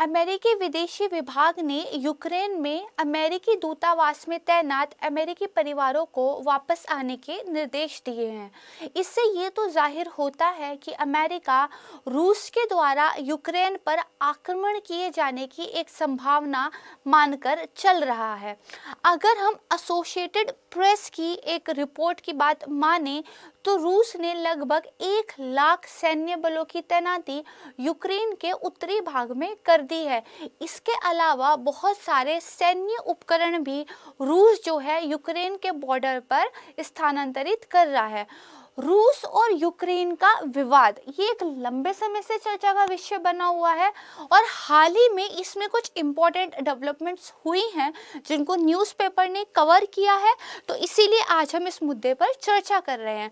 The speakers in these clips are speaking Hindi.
अमेरिकी विदेशी विभाग ने यूक्रेन में अमेरिकी दूतावास में तैनात अमेरिकी परिवारों को वापस आने के निर्देश दिए हैं इससे ये तो जाहिर होता है कि अमेरिका रूस के द्वारा यूक्रेन पर आक्रमण किए जाने की एक संभावना मानकर चल रहा है अगर हम एसोसिएटेड प्रेस की एक रिपोर्ट की बात माने तो रूस ने लगभग एक लाख सैन्य बलों की तैनाती यूक्रेन के उत्तरी भाग में कर दी है इसके अलावा बहुत सारे सैन्य उपकरण भी रूस जो है यूक्रेन के बॉर्डर पर स्थानांतरित कर रहा है रूस और यूक्रेन का विवाद ये एक लंबे समय से चर्चा का विषय बना हुआ है और हाल ही में इसमें कुछ इम्पोर्टेंट डेवलपमेंट्स हुई हैं जिनको न्यूज़पेपर ने कवर किया है तो इसीलिए आज हम इस मुद्दे पर चर्चा कर रहे हैं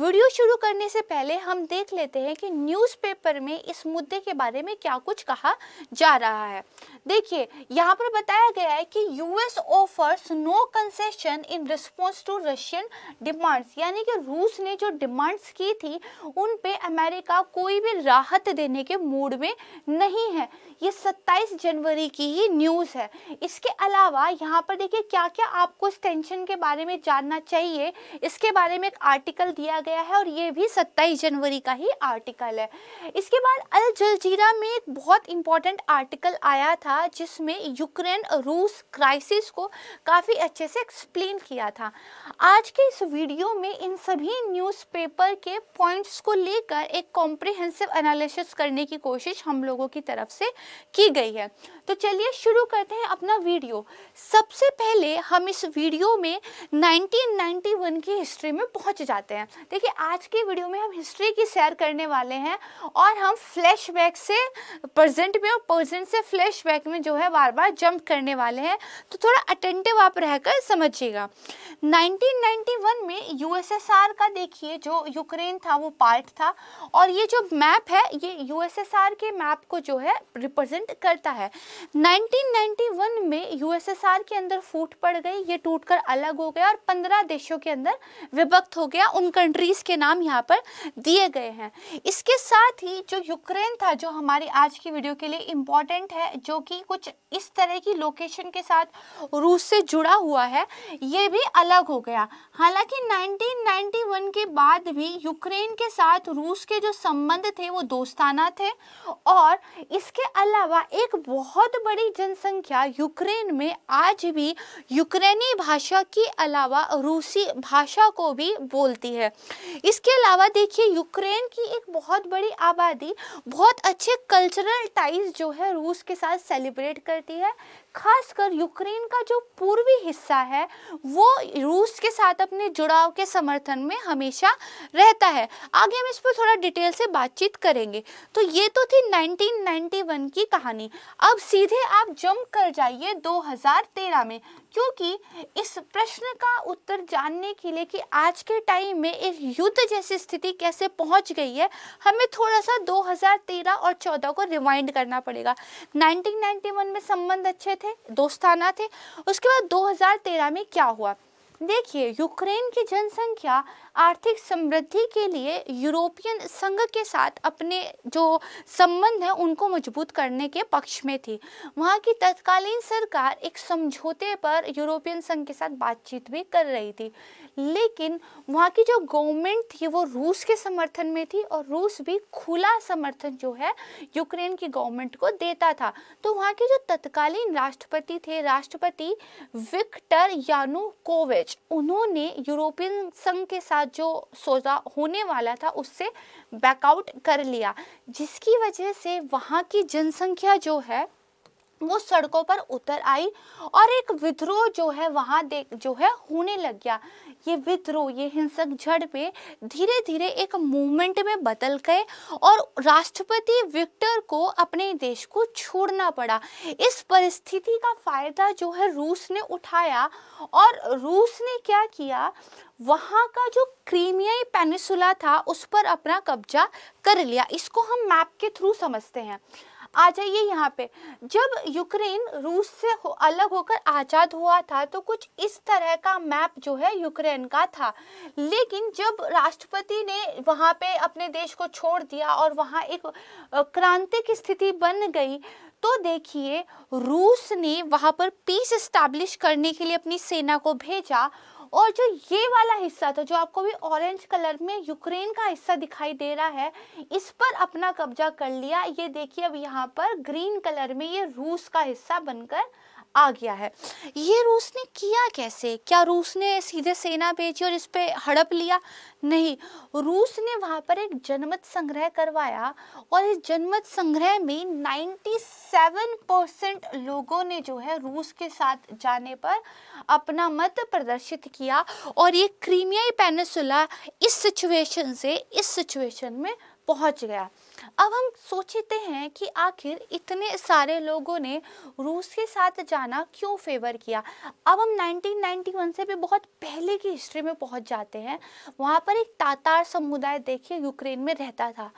वीडियो शुरू करने से पहले हम देख लेते हैं कि न्यूज़पेपर में इस मुद्दे के बारे में क्या कुछ कहा जा रहा है देखिए यहाँ पर बताया गया है कि US offers no concession in response to Russian demands यानी कि रूस ने जो जो डिमांड्स की थी उन पे अमेरिका कोई भी राहत देने के मूड में नहीं है ये 27 जनवरी की ही न्यूज़ है इसके अलावा यहाँ पर देखिए क्या क्या आपको इस टेंशन के बारे में जानना चाहिए इसके बारे में एक आर्टिकल दिया गया है और ये भी 27 जनवरी का ही आर्टिकल है इसके बाद अल जलजीरा में एक बहुत इंपॉर्टेंट आर्टिकल आया था जिसमें यूक्रेन रूस क्राइसिस को काफ़ी अच्छे से एक्सप्लेन किया था आज के इस वीडियो में इन सभी न्यूज़ उस पेपर के पॉइंट्स को लेकर एक कॉम्प्रिहेंसिव एनालिसिस करने की कोशिश हम लोगों की तरफ से की गई है तो चलिए शुरू करते हैं अपना वीडियो सबसे पहले हम इस वीडियो में 1991 की हिस्ट्री में पहुंच जाते हैं देखिए आज के वीडियो में हम हिस्ट्री की सैर करने वाले हैं और हम फ्लैशबैक से प्रेजेंट में और प्रजेंट से फ्लैशबैक में जो है बार बार जंप करने वाले हैं तो थोड़ा अटेंटिव आप रहकर समझिएगा 1991 में यूएसएसआर का देखिए देखिए जो यूक्रेन था वो पार्ट था और ये जो मैप है ये यूएसएसआर के मैप को जो है रिप्रेजेंट करता है 1991 में यूएसएसआर के अंदर फूट पड़ गई ये टूटकर अलग हो गया और 15 देशों के अंदर विभक्त हो गया उन कंट्रीज़ के नाम यहाँ पर दिए गए हैं इसके साथ ही जो यूक्रेन था जो हमारी आज की वीडियो के लिए इम्पॉर्टेंट है जो कि कुछ इस तरह की लोकेशन के साथ रूस से जुड़ा हुआ है ये भी अलग हो गया हालांकि 1991 के बाद भी यूक्रेन के साथ रूस के जो संबंध थे वो दोस्ताना थे और इसके अलावा एक बहुत बड़ी जनसंख्या यूक्रेन में आज भी यूक्रेनी भाषा के अलावा रूसी भाषा को भी बोलती है इसके अलावा देखिए यूक्रेन की एक बहुत बड़ी आबादी बहुत अच्छे कल्चरल टाइज जो है रूस के साथ सेलिब्रेट करती है खासकर यूक्रेन का जो पूर्वी हिस्सा है वो रूस के साथ अपने जुड़ाव के समर्थन में हमेशा रहता है आगे हम इस पर थोड़ा डिटेल से बातचीत करेंगे तो ये तो थी 1991 की कहानी अब सीधे आप जंप कर जाइए 2013 में क्योंकि इस प्रश्न का उत्तर जानने के लिए कि आज के टाइम में एक युद्ध जैसी स्थिति कैसे पहुंच गई है हमें थोड़ा सा 2013 और 14 को रिवाइंड करना पड़ेगा 1991 में संबंध अच्छे थे दोस्ताना थे उसके बाद 2013 में क्या हुआ देखिए यूक्रेन की जनसंख्या आर्थिक समृद्धि के लिए यूरोपियन संघ के साथ अपने जो संबंध है उनको मजबूत करने के पक्ष में थी वहाँ की तत्कालीन सरकार एक समझौते पर यूरोपियन संघ के साथ बातचीत भी कर रही थी लेकिन वहाँ की जो गवर्नमेंट थी वो रूस के समर्थन में थी और रूस भी खुला समर्थन जो है यूक्रेन की गवर्नमेंट को देता था तो वहाँ के जो तत्कालीन राष्ट्रपति थे राष्ट्रपति विक्टर यानुकोविच उन्होंने यूरोपियन संघ के साथ जो सौदा होने वाला था उससे बैकआउट कर लिया जिसकी वजह से वहाँ की जनसंख्या जो है वो सड़कों पर उतर आई और एक विद्रोह जो है वहाँ देख जो है होने लग गया ये विद्रोह ये हिंसक झड़पें धीरे धीरे एक मूवमेंट में बदल गए और राष्ट्रपति विक्टर को अपने देश को छोड़ना पड़ा इस परिस्थिति का फायदा जो है रूस ने उठाया और रूस ने क्या किया वहाँ का जो क्रीमियाई पेनिसुला था उस पर अपना कब्जा कर लिया इसको हम मैप के थ्रू समझते हैं आ जाइए यहाँ पे जब यूक्रेन रूस से हो, अलग होकर आज़ाद हुआ था तो कुछ इस तरह का मैप जो है यूक्रेन का था लेकिन जब राष्ट्रपति ने वहाँ पे अपने देश को छोड़ दिया और वहाँ एक क्रांति की स्थिति बन गई तो देखिए रूस ने वहाँ पर पीस इस्टेब्लिश करने के लिए अपनी सेना को भेजा और जो ये वाला हिस्सा था जो आपको भी ऑरेंज कलर में यूक्रेन का हिस्सा दिखाई दे रहा है इस पर अपना कब्जा कर लिया ये देखिए अब यहाँ पर ग्रीन कलर में ये रूस का हिस्सा बनकर आ गया है ये रूस ने किया कैसे क्या रूस ने सीधे सेना भेजी और इस पर हड़प लिया नहीं रूस ने वहाँ पर एक जनमत संग्रह करवाया और इस जनमत संग्रह में 97 परसेंट लोगों ने जो है रूस के साथ जाने पर अपना मत प्रदर्शित किया और ये क्रीमियाई पेनिसुला इस सिचुएशन से इस सिचुएशन में पहुँच गया अब हम सोचते हैं कि आखिर इतने सारे लोगों ने रूस के साथ जाना क्यों फेवर किया अब हम 1991 से भी बहुत पहले की हिस्ट्री में पहुंच जाते हैं वहाँ पर एक तातार समुदाय देखिए यूक्रेन में रहता था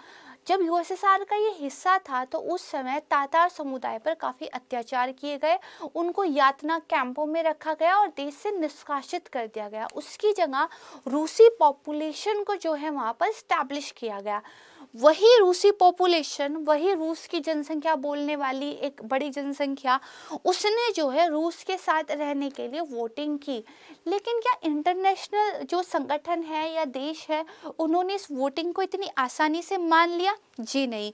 जब यूएसएसआर का ये हिस्सा था तो उस समय तातार समुदाय पर काफ़ी अत्याचार किए गए उनको यातना कैंपों में रखा गया और देश से निष्कासित कर दिया गया उसकी जगह रूसी पॉपुलेशन को जो है वहाँ पर स्टैब्लिश किया गया वही रूसी पॉपुलेशन वही रूस की जनसंख्या बोलने वाली एक बड़ी जनसंख्या उसने जो है रूस के साथ रहने के लिए वोटिंग की लेकिन क्या इंटरनेशनल जो संगठन है या देश है उन्होंने इस वोटिंग को इतनी आसानी से मान लिया जी नहीं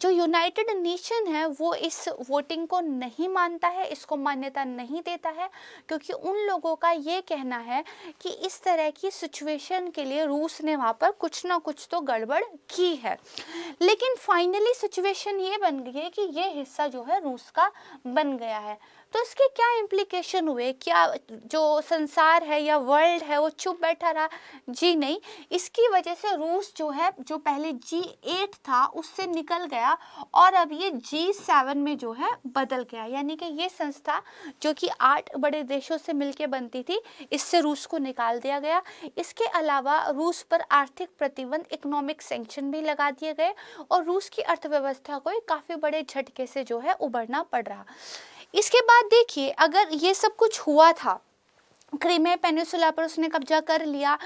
जो यूनाइटेड नेशन है वो इस वोटिंग को नहीं मानता है इसको मान्यता नहीं देता है क्योंकि उन लोगों का ये कहना है कि इस तरह की सिचुएशन के लिए रूस ने वहाँ पर कुछ ना कुछ तो गड़बड़ की है लेकिन फाइनली सिचुएशन ये बन गई है कि ये हिस्सा जो है रूस का बन गया है तो इसके क्या इम्प्लीकेशन हुए क्या जो संसार है या वर्ल्ड है वो चुप बैठा रहा जी नहीं इसकी वजह से रूस जो है जो पहले जी एट था उससे निकल गया और अब ये जी सेवन में जो है बदल गया यानी कि ये संस्था जो कि आठ बड़े देशों से मिलकर बनती थी इससे रूस को निकाल दिया गया इसके अलावा रूस पर आर्थिक प्रतिबंध इकोनॉमिक सेंक्शन भी लगा दिए गए और रूस की अर्थव्यवस्था को काफ़ी बड़े झटके से जो है उबरना पड़ रहा इसके बाद देखिए अगर ये सब कुछ हुआ था क्रीमे पेनिसुला पर उसने कब्जा कर लिया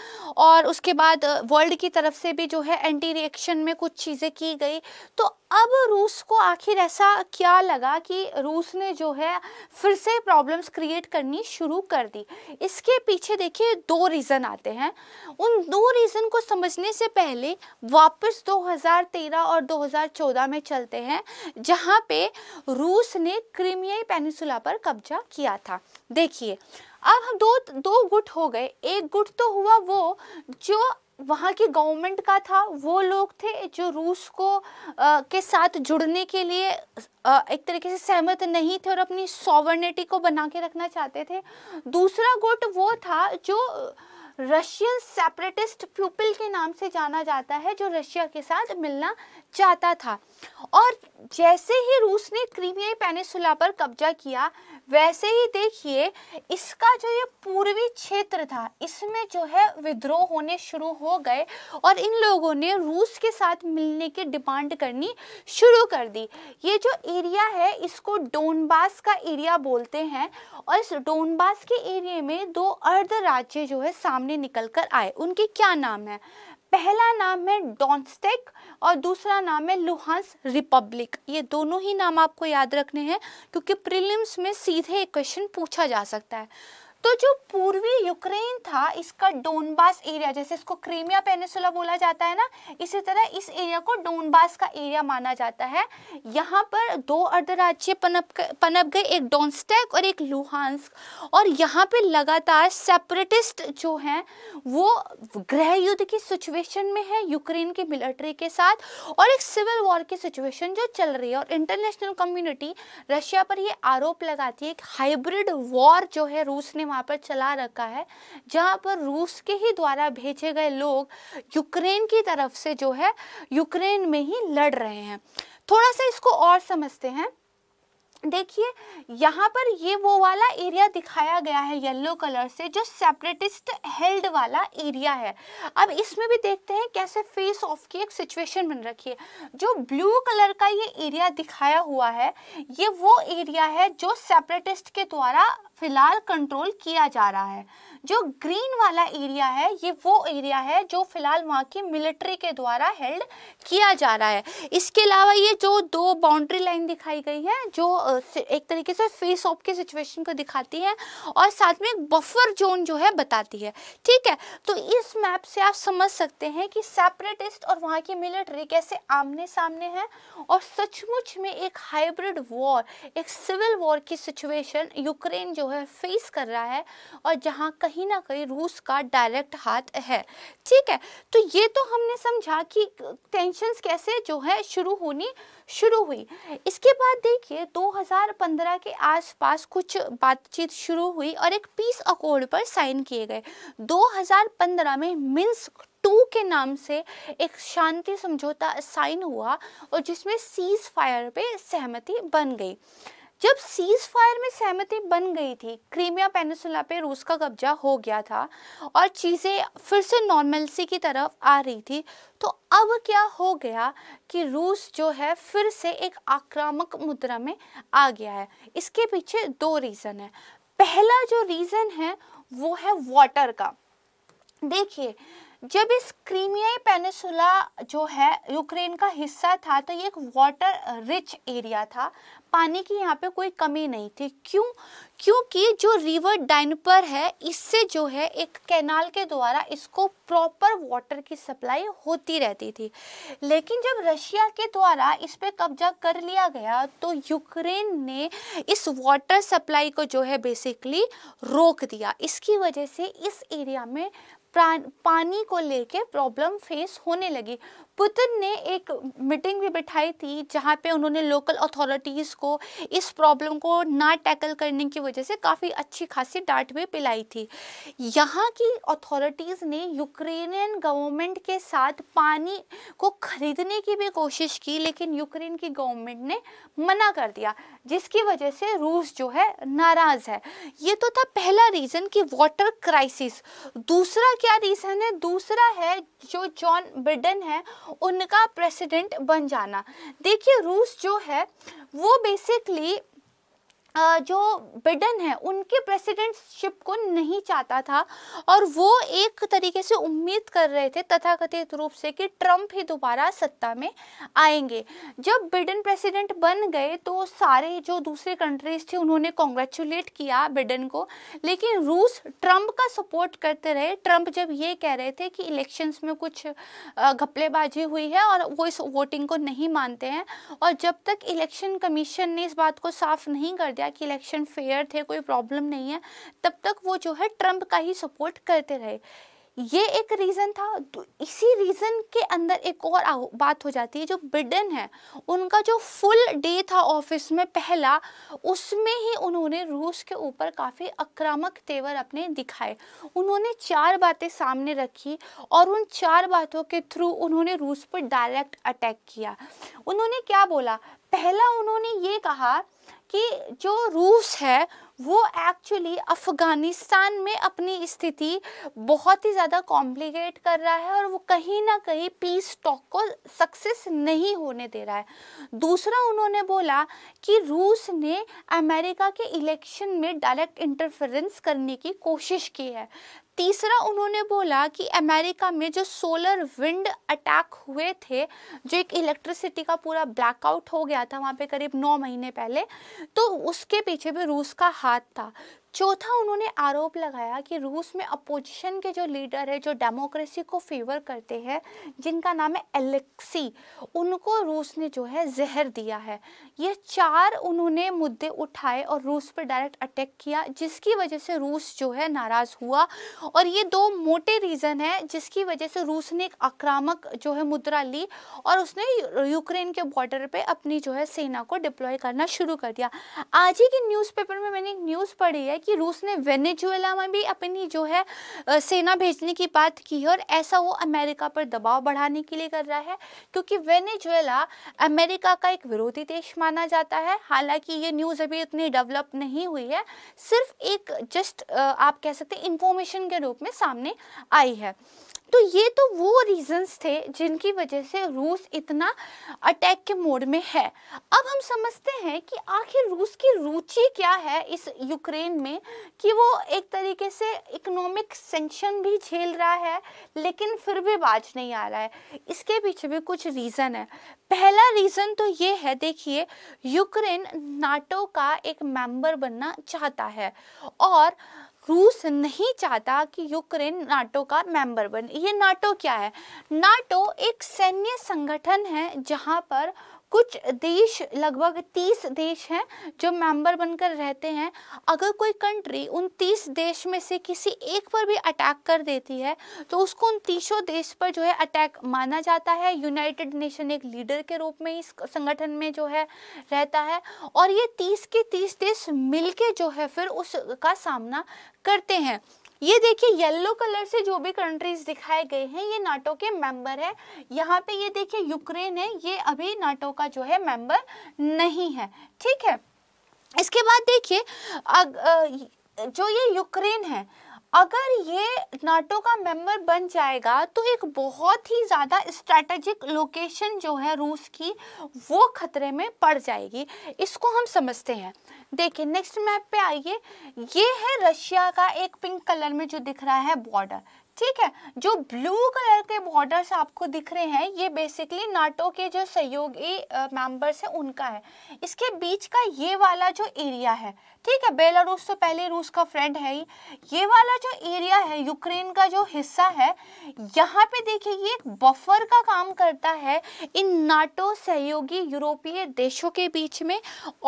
और उसके बाद वर्ल्ड की तरफ से भी जो है एंटी रिएक्शन में कुछ चीज़ें की गई तो अब रूस को आखिर ऐसा क्या लगा कि रूस ने जो है फिर से प्रॉब्लम्स क्रिएट करनी शुरू कर दी इसके पीछे देखिए दो रीज़न आते हैं उन दो रीज़न को समझने से पहले वापस 2013 और 2014 में चलते हैं जहाँ पे रूस ने क्रीमियाई पेनिसुला पर कब्जा किया था देखिए अब हम दो दो गुट हो गए एक गुट तो हुआ वो जो वहाँ की गवर्नमेंट का था वो लोग थे जो रूस को आ, के साथ जुड़ने के लिए आ, एक तरीके से सहमत नहीं थे और अपनी सॉवर्निटी को बना के रखना चाहते थे दूसरा गुट वो था जो रशियन सेपरेटिस्ट पीपल के नाम से जाना जाता है जो रशिया के साथ मिलना जाता था और जैसे ही रूस ने क्रीमियाई पेनिसुला पर कब्जा किया वैसे ही देखिए इसका जो ये पूर्वी क्षेत्र था इसमें जो है विद्रोह होने शुरू हो गए और इन लोगों ने रूस के साथ मिलने की डिमांड करनी शुरू कर दी ये जो एरिया है इसको डोनबास का एरिया बोलते हैं और इस डोनबास के एरिए में दो अर्ध राज्य जो है सामने निकल कर आए उनके क्या नाम है पहला नाम है डॉन्स्टेक और दूसरा नाम है लुहांस रिपब्लिक ये दोनों ही नाम आपको याद रखने हैं क्योंकि प्रीलिम्स में सीधे एक क्वेश्चन पूछा जा सकता है तो जो पूर्वी यूक्रेन था इसका डोनबास एरिया जैसे इसको क्रीमिया पेनेसुला बोला जाता है ना इसी तरह इस एरिया को डोनबास का एरिया माना जाता है यहाँ पर दो अर्धराज्य पनप पनप गए एक डोनस्टेक और एक लुहांस्क और यहाँ पे लगातार सेपरेटिस्ट जो हैं वो गृह युद्ध की सिचुएशन में है यूक्रेन की मिलिट्री के साथ और एक सिविल वॉर की सिचुएशन जो चल रही है और इंटरनेशनल कम्युनिटी रशिया पर ये आरोप लगाती है कि हाइब्रिड वॉर जो है रूस ने वहाँ पर चला रखा है जहाँ पर रूस के ही द्वारा भेजे गए लोग यूक्रेन की तरफ से जो है यूक्रेन में ही लड़ रहे हैं थोड़ा सा इसको और समझते हैं देखिए यहाँ पर ये वो वाला एरिया दिखाया गया है येलो कलर से जो सेपरेटिस्ट हेल्ड वाला एरिया है अब इसमें भी देखते हैं कैसे फेस ऑफ की एक सिचुएशन बन रखी है जो ब्लू कलर का ये एरिया दिखाया हुआ है ये वो एरिया है जो सेपरेटिस्ट के द्वारा फिलहाल कंट्रोल किया जा रहा है जो ग्रीन वाला एरिया है ये वो एरिया है जो फिलहाल वहाँ की मिलिट्री के द्वारा हेल्ड किया जा रहा है इसके अलावा ये जो दो बाउंड्री लाइन दिखाई गई है जो एक तरीके से फेस ऑफ की सिचुएशन को दिखाती है और साथ में एक बफर जोन जो है बताती है ठीक है तो इस मैप से आप समझ सकते हैं कि सेपरेटिस्ट और वहाँ की मिलिट्री कैसे आमने सामने है और सचमुच में एक हाइब्रिड वॉर एक सिविल वॉर की सिचुएशन यूक्रेन जो है फेस कर रहा है और जहाँ कहीं ना कहीं रूस का डायरेक्ट हाथ है ठीक है तो ये तो हमने समझा कि टेंशन कैसे जो है शुरू होनी शुरू हुई इसके बाद देखिए 2015 के आसपास कुछ बातचीत शुरू हुई और एक पीस अकॉर्ड पर साइन किए गए 2015 में मिन्स्क टू के नाम से एक शांति समझौता साइन हुआ और जिसमें सीज फायर पे सहमति बन गई जब सीज फायर में सहमति बन गई थी क्रीमिया पेनसुला पे रूस का कब्जा हो गया था और चीज़ें फिर से नॉर्मलसी की तरफ आ रही थी तो अब क्या हो गया कि रूस जो है फिर से एक आक्रामक मुद्रा में आ गया है इसके पीछे दो रीज़न है पहला जो रीज़न है वो है वाटर का देखिए जब इस क्रीमियाई पेनिसुला जो है यूक्रेन का हिस्सा था तो ये एक वाटर रिच एरिया था पानी की यहाँ पे कोई कमी नहीं थी क्यों क्योंकि जो रिवर डाइनपर है इससे जो है एक कैनाल के द्वारा इसको प्रॉपर वाटर की सप्लाई होती रहती थी लेकिन जब रशिया के द्वारा इस पर कब्जा कर लिया गया तो यूक्रेन ने इस वाटर सप्लाई को जो है बेसिकली रोक दिया इसकी वजह से इस एरिया में पानी को लेके प्रॉब्लम फेस होने लगी पुतिन ने एक मीटिंग भी बिठाई थी जहाँ पे उन्होंने लोकल अथॉरिटीज़ को इस प्रॉब्लम को ना टैकल करने की वजह से काफ़ी अच्छी खासी डांट भी पिलाई थी यहाँ की अथॉरिटीज़ ने यूक्रेनियन गवर्नमेंट के साथ पानी को ख़रीदने की भी कोशिश की लेकिन यूक्रेन की गवर्नमेंट ने मना कर दिया जिसकी वजह से रूस जो है नाराज़ है ये तो था पहला रीज़न कि वाटर क्राइसिस दूसरा क्या रीज़न है दूसरा है जो जॉन बिडन है उनका प्रेसिडेंट बन जाना देखिए रूस जो है वो बेसिकली जो बिडन है उनके प्रेसिडेंटशिप को नहीं चाहता था और वो एक तरीके से उम्मीद कर रहे थे तथाकथित रूप से कि ट्रंप ही दोबारा सत्ता में आएंगे जब बिडन प्रेसिडेंट बन गए तो सारे जो दूसरे कंट्रीज थे उन्होंने कॉन्ग्रेचुलेट किया बिडन को लेकिन रूस ट्रम्प का सपोर्ट करते रहे ट्रम्प जब ये कह रहे थे कि इलेक्शंस में कुछ घपलेबाजी हुई है और वो इस वोटिंग को नहीं मानते हैं और जब तक इलेक्शन कमीशन ने इस बात को साफ नहीं कर दिया दिया कि इलेक्शन फेयर थे कोई प्रॉब्लम नहीं है तब तक वो जो है ट्रंप का ही सपोर्ट करते रहे ये एक रीज़न था तो इसी रीज़न के अंदर एक और बात हो जाती है जो बिडन है उनका जो फुल डे था ऑफिस में पहला उसमें ही उन्होंने रूस के ऊपर काफ़ी आक्रामक तेवर अपने दिखाए उन्होंने चार बातें सामने रखी और उन चार बातों के थ्रू उन्होंने रूस पर डायरेक्ट अटैक किया उन्होंने क्या बोला पहला उन्होंने ये कहा कि जो रूस है वो एक्चुअली अफ़गानिस्तान में अपनी स्थिति बहुत ही ज़्यादा कॉम्प्लिकेट कर रहा है और वो कहीं ना कहीं पीस टॉक को सक्सेस नहीं होने दे रहा है दूसरा उन्होंने बोला कि रूस ने अमेरिका के इलेक्शन में डायरेक्ट इंटरफेरेंस करने की कोशिश की है तीसरा उन्होंने बोला कि अमेरिका में जो सोलर विंड अटैक हुए थे जो एक इलेक्ट्रिसिटी का पूरा ब्लैकआउट हो गया था वहाँ पे करीब नौ महीने पहले तो उसके पीछे भी रूस का हाथ था चौथा उन्होंने आरोप लगाया कि रूस में अपोजिशन के जो लीडर है जो डेमोक्रेसी को फेवर करते हैं जिनका नाम है एलेक्सी उनको रूस ने जो है जहर दिया है ये चार उन्होंने मुद्दे उठाए और रूस पर डायरेक्ट अटैक किया जिसकी वजह से रूस जो है नाराज़ हुआ और ये दो मोटे रीज़न है जिसकी वजह से रूस ने एक आक्रामक जो है मुद्रा ली और उसने यूक्रेन के बॉर्डर पर अपनी जो है सेना को डिप्लॉय करना शुरू कर दिया आज ही के न्यूज़पेपर में मैंने एक न्यूज़ पढ़ी है कि रूस ने वेनेजुएला में भी अपनी जो है सेना भेजने की बात की है और ऐसा वो अमेरिका पर दबाव बढ़ाने के लिए कर रहा है क्योंकि वेनेजुएला अमेरिका का एक विरोधी देश माना जाता है हालांकि ये न्यूज़ अभी इतनी डेवलप नहीं हुई है सिर्फ एक जस्ट आप कह सकते हैं इन्फॉर्मेशन के रूप में सामने आई है तो ये तो वो रीजंस थे जिनकी वजह से रूस इतना अटैक के मोड में है अब हम समझते हैं कि आखिर रूस की रुचि क्या है इस यूक्रेन में कि वो एक तरीके से इकोनॉमिक सेंक्शन भी झेल रहा है लेकिन फिर भी बाज नहीं आ रहा है इसके पीछे भी कुछ रीज़न है पहला रीज़न तो ये है देखिए यूक्रेन नाटो का एक मेंबर बनना चाहता है और रूस नहीं चाहता कि यूक्रेन नाटो का मेंबर बने ये नाटो क्या है नाटो एक सैन्य संगठन है जहाँ पर कुछ देश लगभग तीस देश हैं जो मेंबर बनकर रहते हैं अगर कोई कंट्री उन तीस देश में से किसी एक पर भी अटैक कर देती है तो उसको उन तीसों देश पर जो है अटैक माना जाता है यूनाइटेड नेशन एक लीडर के रूप में इस संगठन में जो है रहता है और ये तीस के तीस देश मिलके जो है फिर उसका सामना करते हैं ये देखिए येलो कलर से जो भी कंट्रीज दिखाए गए हैं ये नाटो के मेंबर है यहाँ पे ये देखिए यूक्रेन है ये अभी नाटो का जो है मेंबर नहीं है ठीक है इसके बाद देखिए जो ये यूक्रेन है अगर ये नाटो का मेंबर बन जाएगा तो एक बहुत ही ज़्यादा स्ट्रैटेजिक लोकेशन जो है रूस की वो खतरे में पड़ जाएगी इसको हम समझते हैं देखिए नेक्स्ट मैप पे आइए ये है रशिया का एक पिंक कलर में जो दिख रहा है बॉर्डर ठीक है जो ब्लू कलर के बॉर्डर्स आपको दिख रहे हैं ये बेसिकली नाटो के जो सहयोगी मेंबर्स हैं उनका है इसके बीच का ये वाला जो एरिया है ठीक है बेलारूस तो पहले रूस का फ्रेंड है ही ये वाला जो एरिया है यूक्रेन का जो हिस्सा है यहाँ पे देखिए ये एक बफर का काम करता है इन नाटो सहयोगी यूरोपीय देशों के बीच में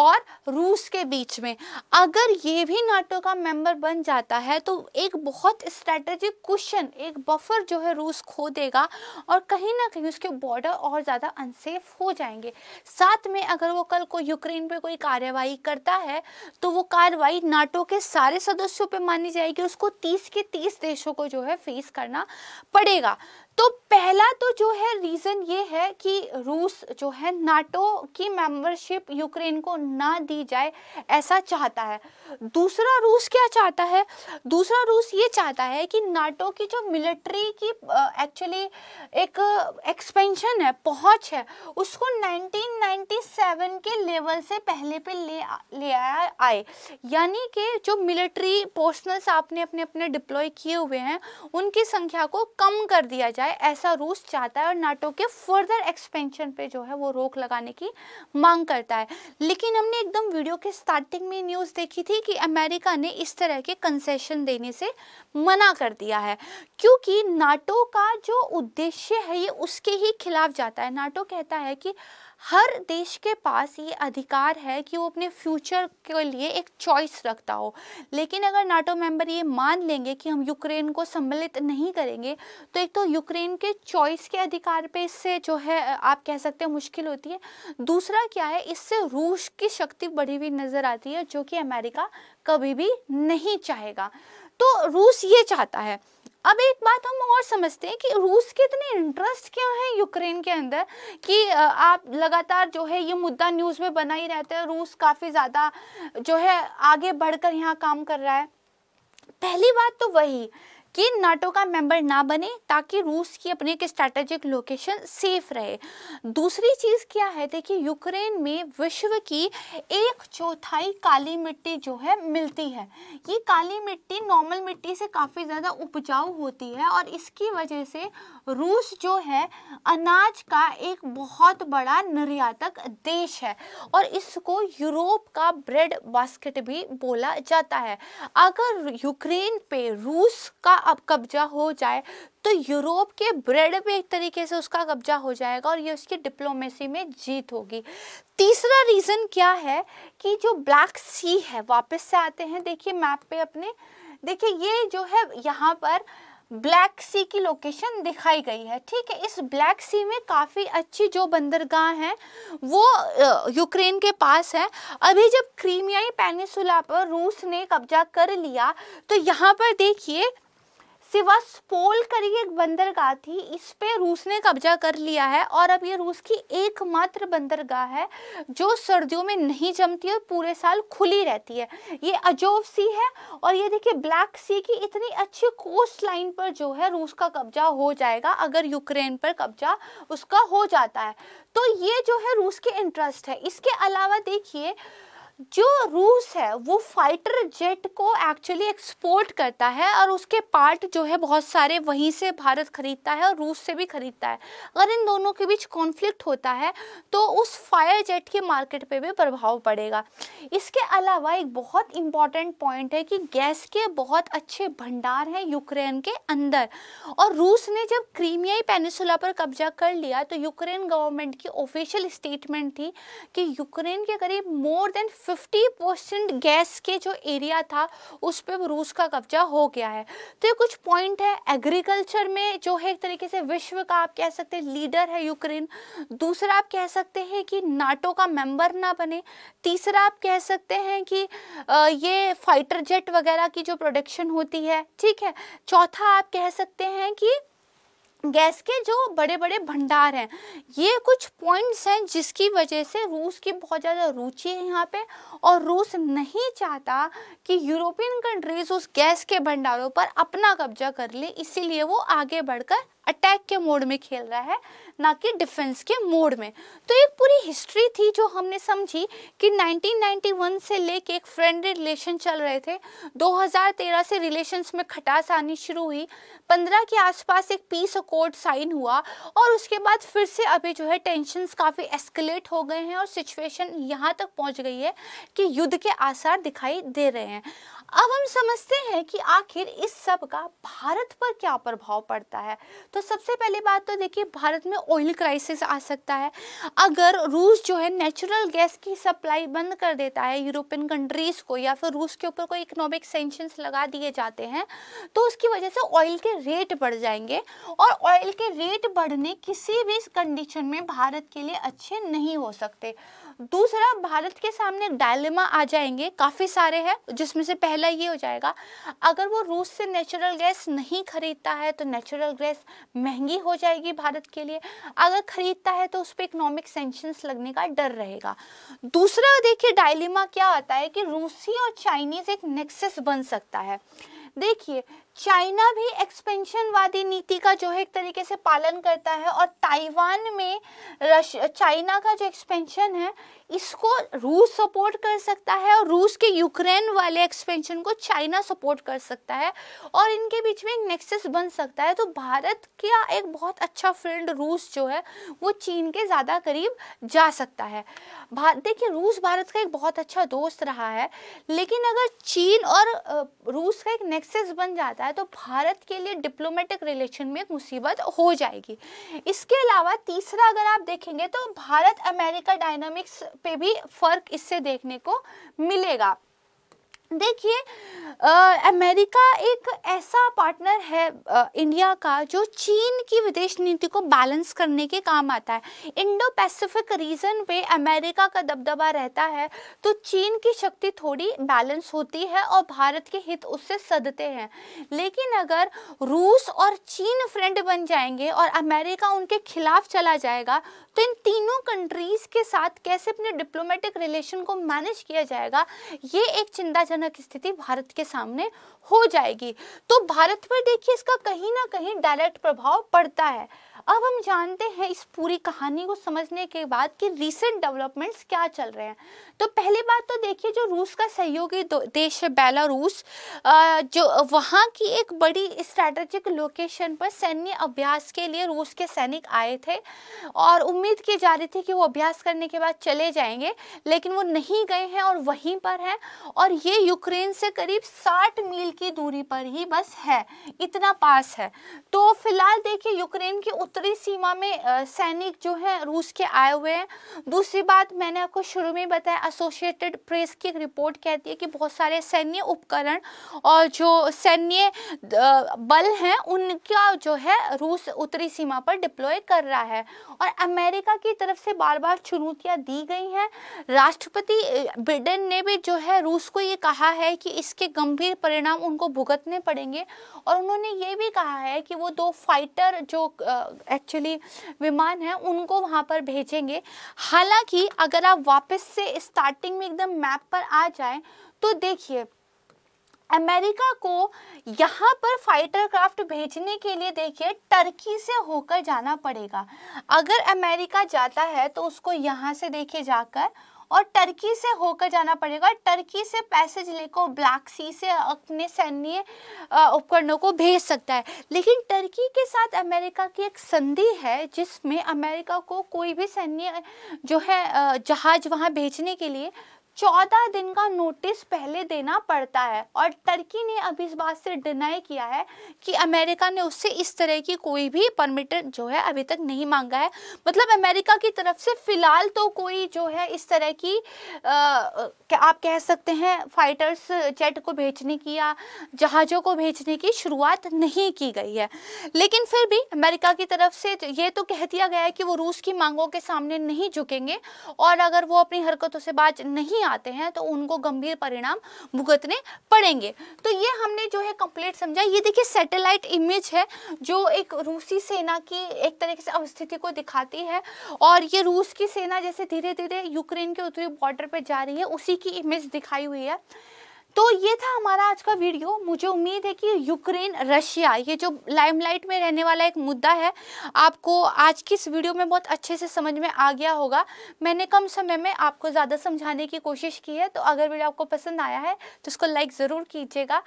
और रूस के बीच में अगर ये भी नाटो का मेंबर बन जाता है तो एक बहुत स्ट्रेटेजिक क्वेश्चन रीजन एक बफर जो है रूस खो देगा और कहीं ना कहीं उसके बॉर्डर और ज़्यादा अनसेफ हो जाएंगे साथ में अगर वो कल को यूक्रेन पे कोई कार्रवाई करता है तो वो कार्रवाई नाटो के सारे सदस्यों पे मानी जाएगी उसको तीस के तीस देशों को जो है फेस करना पड़ेगा तो पहला तो जो है रीज़न ये है कि रूस जो है नाटो की मेंबरशिप यूक्रेन को ना दी जाए ऐसा चाहता है दूसरा रूस क्या चाहता है दूसरा रूस ये चाहता है कि नाटो की जो मिलिट्री की एक्चुअली एक एक्सपेंशन है पहुंच है उसको 1997 के लेवल से पहले पे ले ले आया आए यानी कि जो मिलिट्री पर्सनल्स आपने अपने अपने डिप्लॉय किए हुए हैं उनकी संख्या को कम कर दिया जाए जाए ऐसा रूस चाहता है और नाटो के फर्दर एक्सपेंशन पे जो है वो रोक लगाने की मांग करता है लेकिन हमने एकदम वीडियो के स्टार्टिंग में न्यूज़ देखी थी कि अमेरिका ने इस तरह के कंसेशन देने से मना कर दिया है क्योंकि नाटो का जो उद्देश्य है ये उसके ही खिलाफ जाता है नाटो कहता है कि हर देश के पास ये अधिकार है कि वो अपने फ्यूचर के लिए एक चॉइस रखता हो लेकिन अगर नाटो मेंबर ये मान लेंगे कि हम यूक्रेन को सम्मिलित नहीं करेंगे तो एक तो यूक्रेन के चॉइस के अधिकार पे इससे जो है आप कह सकते हैं मुश्किल होती है दूसरा क्या है इससे रूस की शक्ति बढ़ी हुई नज़र आती है जो कि अमेरिका कभी भी नहीं चाहेगा तो रूस ये चाहता है अब एक बात हम और समझते हैं कि रूस के इतने इंटरेस्ट क्या हैं यूक्रेन के अंदर कि आप लगातार जो है ये मुद्दा न्यूज़ में बना ही रहता है रूस काफ़ी ज़्यादा जो है आगे बढ़कर यहाँ काम कर रहा है पहली बात तो वही किन नाटो का मेंबर ना बने ताकि रूस की अपनी एक स्ट्रैटेजिक लोकेशन सेफ रहे दूसरी चीज़ क्या है देखिए यूक्रेन में विश्व की एक चौथाई काली मिट्टी जो है मिलती है ये काली मिट्टी नॉर्मल मिट्टी से काफ़ी ज़्यादा उपजाऊ होती है और इसकी वजह से रूस जो है अनाज का एक बहुत बड़ा निर्यातक देश है और इसको यूरोप का ब्रेड बास्केट भी बोला जाता है अगर यूक्रेन पे रूस का अब कब्जा हो जाए तो यूरोप के ब्रेड पे एक तरीके से उसका कब्जा हो जाएगा और ये उसकी डिप्लोमेसी में जीत होगी तीसरा रीज़न क्या है कि जो ब्लैक सी है वापस से आते हैं देखिए मैप पे अपने देखिए ये जो है यहाँ पर ब्लैक सी की लोकेशन दिखाई गई है ठीक है इस ब्लैक सी में काफ़ी अच्छी जो बंदरगाह हैं वो यूक्रेन के पास है अभी जब क्रीमियाई पेनिसुला पर रूस ने कब्जा कर लिया तो यहाँ पर देखिए सिवास्पोल करी एक बंदरगाह थी इस पे रूस ने कब्जा कर लिया है और अब ये रूस की एकमात्र बंदरगाह है जो सर्दियों में नहीं जमती और पूरे साल खुली रहती है ये अजोव सी है और ये देखिए ब्लैक सी की इतनी अच्छी कोस्ट लाइन पर जो है रूस का कब्जा हो जाएगा अगर यूक्रेन पर कब्जा उसका हो जाता है तो ये जो है रूस के इंटरेस्ट है इसके अलावा देखिए जो रूस है वो फाइटर जेट को एक्चुअली एक्सपोर्ट करता है और उसके पार्ट जो है बहुत सारे वहीं से भारत ख़रीदता है और रूस से भी ख़रीदता है अगर इन दोनों के बीच कॉन्फ्लिक्ट होता है तो उस फायर जेट के मार्केट पे भी प्रभाव पड़ेगा इसके अलावा एक बहुत इम्पॉर्टेंट पॉइंट है कि गैस के बहुत अच्छे भंडार हैं यूक्रेन के अंदर और रूस ने जब क्रीमियाई पेनिसुला पर कब्जा कर लिया तो यूक्रेन गवर्नमेंट की ऑफिशियल स्टेटमेंट थी कि यूक्रेन के करीब मोर देन 50 परसेंट गैस के जो एरिया था उस पर रूस का कब्जा हो गया है तो ये कुछ पॉइंट है एग्रीकल्चर में जो है एक तरीके से विश्व का आप कह सकते हैं लीडर है यूक्रेन दूसरा आप कह सकते हैं कि नाटो का मेंबर ना बने तीसरा आप कह सकते हैं कि ये फाइटर जेट वगैरह की जो प्रोडक्शन होती है ठीक है चौथा आप कह सकते हैं कि गैस के जो बड़े बड़े भंडार हैं ये कुछ पॉइंट्स हैं जिसकी वजह से रूस की बहुत ज़्यादा रुचि है यहाँ पे और रूस नहीं चाहता कि यूरोपियन कंट्रीज़ उस गैस के भंडारों पर अपना कब्जा कर ले इसीलिए वो आगे बढ़कर अटैक के मोड में खेल रहा है ना कि डिफेंस के मोड में तो एक पूरी हिस्ट्री थी जो हमने समझी कि 1991 से लेके एक फ्रेंडली रिलेशन चल रहे थे 2013 से रिलेशंस में खटास आनी शुरू हुई 15 के आसपास एक पीस अकॉर्ड साइन हुआ और उसके बाद फिर से अभी जो है टेंशन काफ़ी एस्केलेट हो गए हैं और सिचुएशन यहाँ तक पहुँच गई है कि युद्ध के आसार दिखाई दे रहे हैं अब हम समझते हैं कि आखिर इस सब का भारत पर क्या प्रभाव पड़ता है तो सबसे पहले बात तो देखिए भारत में ऑयल क्राइसिस आ सकता है अगर रूस जो है नेचुरल गैस की सप्लाई बंद कर देता है यूरोपियन कंट्रीज़ को या फिर रूस के ऊपर कोई इकोनॉमिक सेंशन लगा दिए जाते हैं तो उसकी वजह से ऑयल के रेट बढ़ जाएंगे और ऑयल के रेट बढ़ने किसी भी कंडीशन में भारत के लिए अच्छे नहीं हो सकते दूसरा भारत के सामने डायलेमा आ जाएंगे काफ़ी सारे हैं जिसमें से पहला ये हो जाएगा अगर वो रूस से नेचुरल गैस नहीं खरीदता है तो नेचुरल गैस महंगी हो जाएगी भारत के लिए अगर खरीदता है तो उस पर इकोनॉमिक सेंशन लगने का डर रहेगा दूसरा देखिए डायलिमा क्या आता है कि रूसी और चाइनीज़ एक नेक्सेस बन सकता है देखिए चाइना भी एक्सपेंशनवादी नीति का जो है एक तरीके से पालन करता है और ताइवान में रश चाइना का जो एक्सपेंशन है इसको रूस सपोर्ट कर सकता है और रूस के यूक्रेन वाले एक्सपेंशन को चाइना सपोर्ट कर सकता है और इनके बीच में एक नेक्सेस बन सकता है तो भारत का एक बहुत अच्छा फ्रेंड रूस जो है वो चीन के ज़्यादा करीब जा सकता है देखिए रूस भारत का एक बहुत अच्छा दोस्त रहा है लेकिन अगर चीन और रूस का एक नेक्सेस बन जाता है तो भारत के लिए डिप्लोमेटिक रिलेशन में एक मुसीबत हो जाएगी इसके अलावा तीसरा अगर आप देखेंगे तो भारत अमेरिका डायनामिक्स पे भी फर्क इससे देखने को मिलेगा देखिए अमेरिका एक ऐसा पार्टनर है आ, इंडिया का जो चीन की विदेश नीति को बैलेंस करने के काम आता है इंडो पैसिफिक रीजन पे अमेरिका का दबदबा रहता है तो चीन की शक्ति थोड़ी बैलेंस होती है और भारत के हित उससे सदते हैं लेकिन अगर रूस और चीन फ्रेंड बन जाएंगे और अमेरिका उनके खिलाफ चला जाएगा तो इन तीनों कंट्रीज़ के साथ कैसे अपने डिप्लोमेटिक रिलेशन को मैनेज किया जाएगा ये एक चिंताजनक स्थिति भारत के सामने हो जाएगी तो भारत पर देखिए इसका कहीं ना कहीं डायरेक्ट प्रभाव पड़ता है अब हम जानते हैं इस पूरी कहानी को समझने के बाद कि रिसेंट डेवलपमेंट्स क्या चल रहे हैं तो पहली बात तो देखिए जो रूस का सहयोगी देश है बेलारूस जो वहाँ की एक बड़ी स्ट्रैटेजिक लोकेशन पर सैन्य अभ्यास के लिए रूस के सैनिक आए थे और उम्मीद की जा रही थी कि वो अभ्यास करने के बाद चले जाएंगे लेकिन वो नहीं गए हैं और वहीं पर हैं और ये यूक्रेन से करीब साठ मील की दूरी पर ही बस है इतना पास है तो फिलहाल देखिए यूक्रेन की उत्तरी सीमा में सैनिक जो हैं रूस के आए हुए हैं दूसरी बात मैंने आपको शुरू में बताया एसोसिएटेड प्रेस की एक रिपोर्ट कहती है कि बहुत सारे सैन्य उपकरण और जो सैन्य बल हैं उनका जो है रूस उत्तरी सीमा पर डिप्लॉय कर रहा है और अमेरिका की तरफ से बार बार चुनौतियाँ दी गई हैं राष्ट्रपति बिडेन ने भी जो है रूस को ये कहा है कि इसके गंभीर परिणाम उनको भुगतने पड़ेंगे और उन्होंने ये भी कहा है कि वो दो फाइटर जो एक्चुअली विमान हैं उनको वहाँ पर भेजेंगे हालांकि अगर आप वापस से स्टार्टिंग में एकदम मैप पर आ जाए तो देखिए अमेरिका को यहाँ पर फाइटर क्राफ्ट भेजने के लिए देखिए टर्की से होकर जाना पड़ेगा अगर अमेरिका जाता है तो उसको यहाँ से देखिए जाकर और टर्की से होकर जाना पड़ेगा टर्की से पैसेज लेकर ब्लैक सी से अपने सैन्य उपकरणों को भेज सकता है लेकिन टर्की के साथ अमेरिका की एक संधि है जिसमें अमेरिका को कोई भी सैन्य जो है जहाज वहाँ भेजने के लिए चौदह दिन का नोटिस पहले देना पड़ता है और टर्की ने अभी इस बात से डिनाई किया है कि अमेरिका ने उससे इस तरह की कोई भी परमिट जो है अभी तक नहीं मांगा है मतलब अमेरिका की तरफ से फ़िलहाल तो कोई जो है इस तरह की आ, आप कह सकते हैं फाइटर्स जेट को भेजने की या जहाज़ों को भेजने की शुरुआत नहीं की गई है लेकिन फिर भी अमेरिका की तरफ से ये तो कह दिया गया है कि वो रूस की मांगों के सामने नहीं झुकेंगे और अगर वो अपनी हरकतों से बाज नहीं नहीं आते हैं तो उनको गंभीर परिणाम भुगतने पड़ेंगे तो ये हमने जो है कंप्लीट समझा ये देखिए सैटेलाइट इमेज है जो एक रूसी सेना की एक तरीके से अवस्थिति को दिखाती है और ये रूस की सेना जैसे धीरे धीरे यूक्रेन के उत्तरी बॉर्डर पर जा रही है उसी की इमेज दिखाई हुई है तो ये था हमारा आज का वीडियो मुझे उम्मीद है कि यूक्रेन रशिया ये जो लाइमलाइट में रहने वाला एक मुद्दा है आपको आज की इस वीडियो में बहुत अच्छे से समझ में आ गया होगा मैंने कम समय में आपको ज़्यादा समझाने की कोशिश की है तो अगर वीडियो आपको पसंद आया है तो उसको लाइक ज़रूर कीजिएगा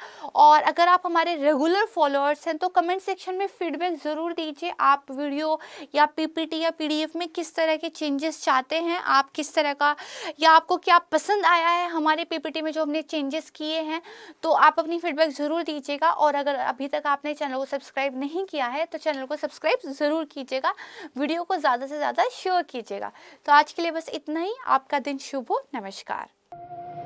और अगर आप हमारे रेगुलर फॉलोअर्स हैं तो कमेंट सेक्शन में फीडबैक ज़रूर दीजिए आप वीडियो या पी या पी में किस तरह के चेंजेस चाहते हैं आप किस तरह का या आपको क्या पसंद आया है हमारे पी में जो हमने चेंजेस किए हैं तो आप अपनी फीडबैक ज़रूर दीजिएगा और अगर अभी तक आपने चैनल को सब्सक्राइब नहीं किया है तो चैनल को सब्सक्राइब ज़रूर कीजिएगा वीडियो को ज़्यादा से ज़्यादा शेयर कीजिएगा तो आज के लिए बस इतना ही आपका दिन शुभ हो नमस्कार